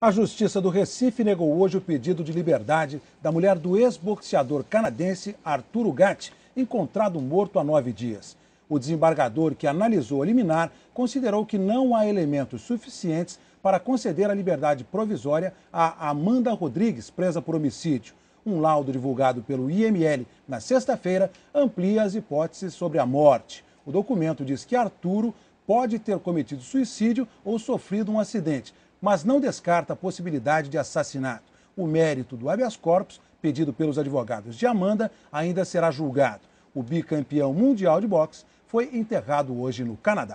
A Justiça do Recife negou hoje o pedido de liberdade da mulher do ex-boxeador canadense Arturo Gatti, encontrado morto há nove dias. O desembargador que analisou a liminar considerou que não há elementos suficientes para conceder a liberdade provisória a Amanda Rodrigues, presa por homicídio. Um laudo divulgado pelo IML na sexta-feira amplia as hipóteses sobre a morte. O documento diz que Arturo pode ter cometido suicídio ou sofrido um acidente, mas não descarta a possibilidade de assassinato. O mérito do habeas corpus, pedido pelos advogados de Amanda, ainda será julgado. O bicampeão mundial de boxe foi enterrado hoje no Canadá.